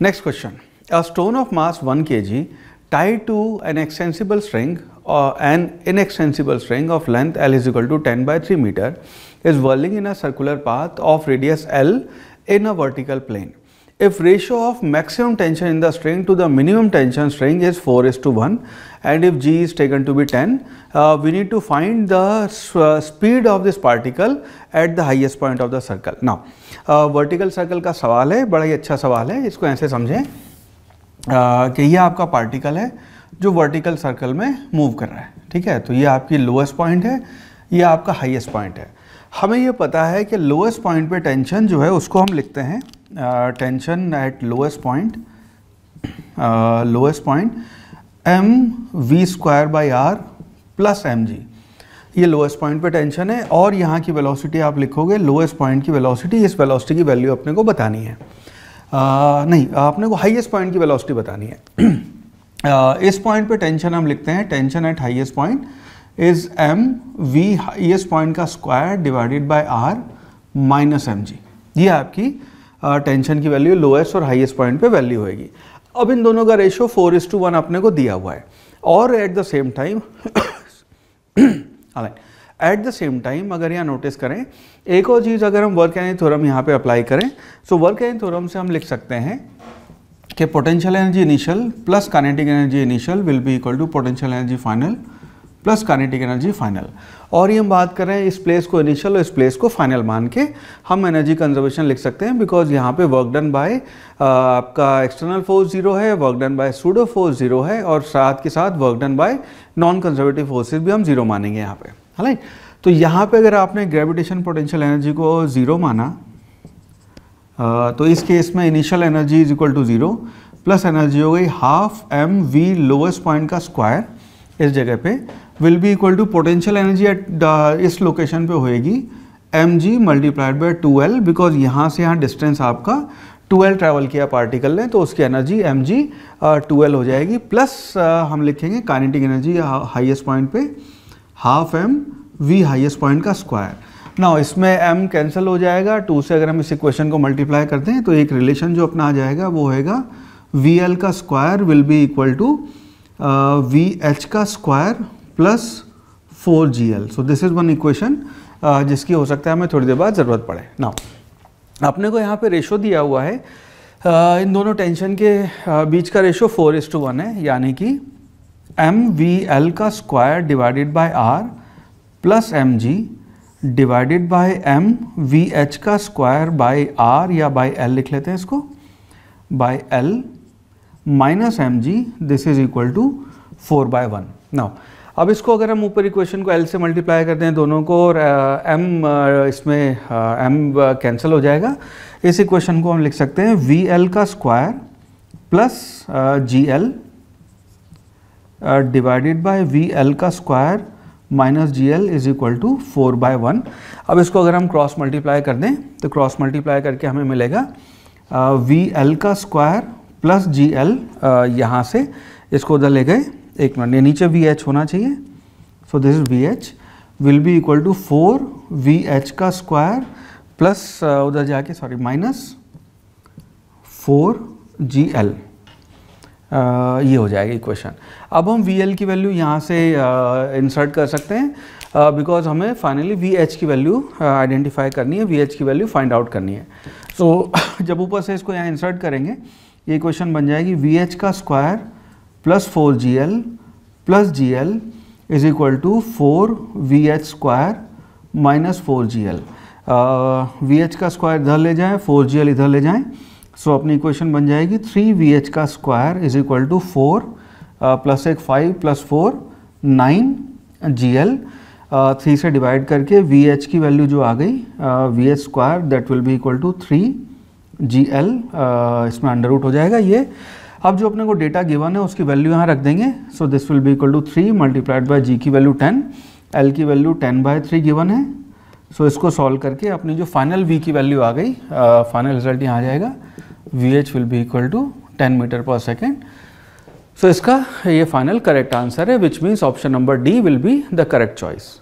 Next question. A stone of mass 1 kg tied to an extensible string or an inextensible string of length L is equal to 10 by 3 meter is whirling in a circular path of radius L in a vertical plane. if ratio of maximum tension in the string to the minimum tension string is 4 is to 1 and if g is taken to be 10 uh, we need to find the uh, speed of this particle at the highest point of the circle. Now vertical circle का सवाल है बड़ा ही अच्छा सवाल है इसको ऐसे समझें कि ये आपका पार्टिकल है जो वर्टिकल सर्कल में मूव कर रहा है ठीक है तो ये आपकी लोएस्ट पॉइंट है ये आपका हाईएस्ट पॉइंट है हमें ये पता है कि लोएस्ट पॉइंट पे टेंशन जो है उसको हम लिखते हैं tension at lowest point lowest point m v square by r plus m g ये लोएस्ट पॉइंट पे टेंशन है और यहाँ की वेलोसिटी आप लिखोगे लोएस्ट पॉइंट की वेलोसिटी इस वेलोसिटी की वैल्यू अपने को बतानी है आ, नहीं आपने को हाईएस्ट पॉइंट की वेलोसिटी बतानी है आ, इस पॉइंट पे टेंशन हम लिखते हैं tension at highest point is m v highest point का square divided by r minus m g ये आपकी टेंशन की वैल्यू लोएस्ट और हाइएस्ट पॉइंट पे वैल्यू होगी अब इन दोनों का ratio four is to one अपने को दिया हुआ है और at the same time at the same time अगर यहाँ नोटिस करें एक और चीज़ अगर हम वर्क एनर्जी थोरम यहाँ पे अप्लाई करें सो वर्क एनर्जी थोरम से हम लिख सकते हैं कि potential energy initial plus kinetic energy initial will be equal to potential energy final plus kinetic energy final और ये हम बात कर रहे हैं इस प्लेस को इनिशियल और इस प्लेस को फाइनल मान के हम एनर्जी कंजर्वेशन लिख सकते हैं बिकॉज यहाँ पे वर्क डन बाय आपका एक्सटर्नल फोर्स जीरो है work done by pseudo force zero है और साथ के साथ work done by non conservative forces भी हम जीरो मानेंगे यहाँ पे हालांकि तो यहाँ पे अगर आपने ग्रेविटेशन पोटेंशियल एनर्जी को ज़ीरो माना तो इस केस में initial energy is equal to zero plus energy हो गई half m v lowest point का स्क्वायर इस जगह पे will be equal to potential energy at इस लोकेशन पे होएगी m g multiplied by two l because यहाँ से यहाँ डिस्टेंस आपका टू एल ट्रैवल किया पार्टिकल ने तो उसकी energy m g two L हो जाएगी प्लस uh, हम लिखेंगे काइनेटिक एनर्जी हाइएस्ट पॉइंट पे half m v highest point का स्क्वायर ना इसमें एम कैंसिल हो जाएगा टू से अगर हम इस इक्वेशन को मल्टीप्लाई करते हैं तो एक रिलेशन जो अपना आ जाएगा वो होगा वी एल का square will be equal to v h का square plus four g l so this is one equation जिसकी हो सकता है हमें थोड़ी देर बाद ज़रूरत पड़े ना अपने को यहाँ पे रेशो दिया हुआ है uh, इन दोनों टेंशन के uh, बीच का ratio four is to one है यानी कि एम वी एल का square divided by r plus m g divided by m v h का स्क्वायर बाय आर या बाय एल लिख लेते हैं इसको by l minus m g this is equal to four by one now अब इसको अगर हम ऊपर इक्वेशन को एल से मल्टीप्लाई कर दें दोनों को और एम uh, uh, इसमें एम uh, कैंसिल हो जाएगा इस इक्वेशन को हम लिख सकते हैं वी एल का square plus g l divided by v l का square minus g l is equal to four by one अब इसको अगर हम क्रॉस मल्टीप्लाई कर दें तो क्रॉस मल्टीप्लाई करके हमें मिलेगा वी एल का स्क्वायर प्लस जी एल यहाँ से इसको उधर ले गए एक मिनट नीचे वी एच होना चाहिए so this is v h will be equal to four v h का स्क्वायर प्लस uh, उधर जाके sorry minus four g l ये हो जाएगा इक्वेशन अब हम वी एल की वैल्यू यहाँ से इंसर्ट uh, कर सकते हैं बिकॉज uh, हमें फाइनली वी एच की वैल्यू आइडेंटिफाई uh, करनी है वी एच की वैल्यू फाइंड आउट करनी है सो so, जब ऊपर से इसको यहाँ इंसर्ट करेंगे ये इक्वेशन बन जाएगी वी एच का square plus four g l plus g l is equal to four v h square minus four g l v h का स्क्वायर इधर ले जाएं फोर जी एल इधर ले जाएं सो so, अपनी इक्वेशन बन जाएगी थ्री वी एच का square is equal to four plus एक five plus four nine g l three से डिवाइड करके वी एच की वैल्यू जो आ गई v h square that will be equal to three g l इसमें under root हो जाएगा ये अब जो अपने को डेटा गिवन है उसकी वैल्यू यहाँ रख देंगे so this will be equal to three multiplied by g की वैल्यू टेन एल की value ten by three given है सो so, इसको सॉल्व करके अपनी जो फाइनल वी की वैल्यू आ गई फाइनल uh, रिजल्ट यहाँ आ जाएगा v h will be equal to ten metre per second so इसका ये फाइनल करेक्ट आंसर है which means option number D will be the correct choice